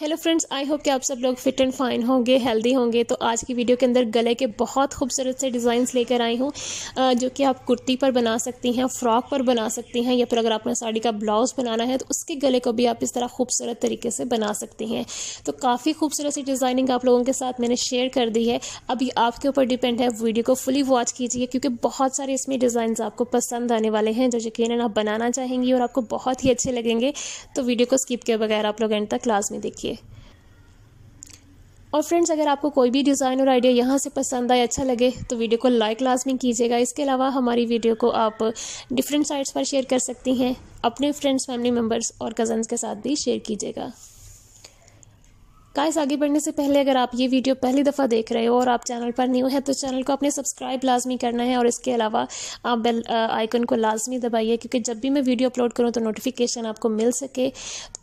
hello friends I hope कि आप सब लोग फिट एंड फाइन होंगे हेल्दी होंगे तो आज की वीडियो के अंदर गले के बहुत खूबसूरत से डिज़ाइंस लेकर आई हूँ जो कि आप कुर्ती पर बना सकती हैं फ्रॉक पर बना सकती हैं या फिर अगर आपने साड़ी का ब्लाउज बनाना है तो उसके गले को भी आप इस तरह खूबसूरत तरीके से बना सकती हैं तो काफ़ी खूबसूरत सी डिज़ाइनिंग आप लोगों के साथ मैंने शेयर कर दी है अभी आपके ऊपर डिपेंड है वीडियो को फुली वॉच कीजिए क्योंकि बहुत सारे इसमें डिज़ाइन आपको पसंद आने वाले हैं जो यकीन आप बनाना चाहेंगी और आपको बहुत ही अच्छे लगेंगे तो वीडियो को स्किप के बगैर आप लोग एंड तक क्लास में देखिए देखिए और फ्रेंड्स अगर आपको कोई भी डिज़ाइन और आइडिया यहाँ से पसंद आए अच्छा लगे तो वीडियो को लाइक लाजमी कीजिएगा इसके अलावा हमारी वीडियो को आप डिफरेंट साइट्स पर शेयर कर सकती हैं अपने फ्रेंड्स फैमिली मेम्बर्स और कज़न्स के साथ भी शेयर कीजिएगा गाइस आगे बढ़ने से पहले अगर आप ये वीडियो पहली दफ़ा देख रहे हो और आप चैनल पर न्यू है तो चैनल को अपने सब्सक्राइब लाजमी करना है और इसके अलावा आप बेल आइकन को लाजमी दबाइए क्योंकि जब भी मैं वीडियो अपलोड करूँ तो नोटिफिकेशन आपको मिल सके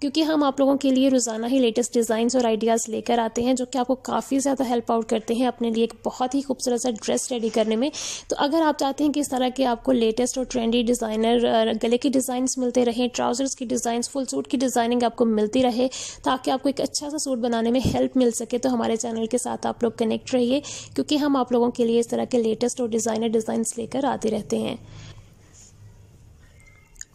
क्योंकि हम आप लोगों के लिए रोज़ाना ही लेटेस्ट डिज़ाइंस और आइडियाज़ लेकर आते हैं जो कि आपको काफ़ी ज़्यादा हेल्प आउट करते हैं अपने लिए एक बहुत ही खूबसूरत सा ड्रेस रेडी करने में तो अगर आप चाहते हैं कि इस तरह के आपको लेटेस्ट और ट्रेंडी डिज़ाइनर गले के डिज़ाइंस मिलते रहें ट्राउज़र्स की डिज़ाइंस फुल सूट की डिज़ाइनिंग आपको मिलती रहे ताकि आपको एक अच्छा सा सूट बनाने बनाने में हेल्प मिल सके तो हमारे चैनल के साथ आप लोग कनेक्ट रहिए क्योंकि हम आप लोगों के लिए इस तरह के लेटेस्ट और डिज़ाइनर डिजाइन लेकर आते रहते हैं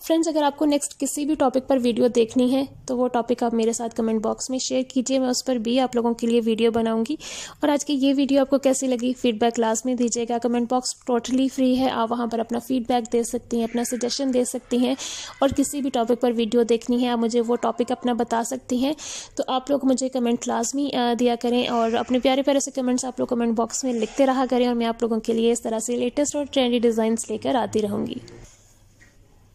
फ्रेंड्स अगर आपको नेक्स्ट किसी भी टॉपिक पर वीडियो देखनी है तो वो टॉपिक आप मेरे साथ कमेंट बॉक्स में शेयर कीजिए मैं उस पर भी आप लोगों के लिए वीडियो बनाऊंगी और आज की ये वीडियो आपको कैसी लगी फीडबैक क्लास में दीजिएगा कमेंट बॉक्स टोटली फ्री है आप वहाँ पर अपना फीडबैक दे सकती हैं अपना सजेशन दे सकती हैं और किसी भी टॉपिक पर वीडियो देखनी है आप मुझे वो टॉपिक अपना बता सकती हैं तो आप लोग मुझे कमेंट क्लास में दिया करें और अपने प्यारे प्यारे से कमेंट्स आप लोग कमेंट बॉक्स में लिखते रहा करें और मैं आप लोगों के लिए इस तरह से लेटेस्ट और ट्रेंडी डिज़ाइन लेकर आती रहूँगी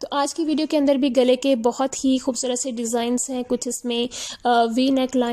तो आज की वीडियो के अंदर भी गले के बहुत ही खूबसूरत से डिज़ाइंस हैं कुछ इसमें वी नेक लाइन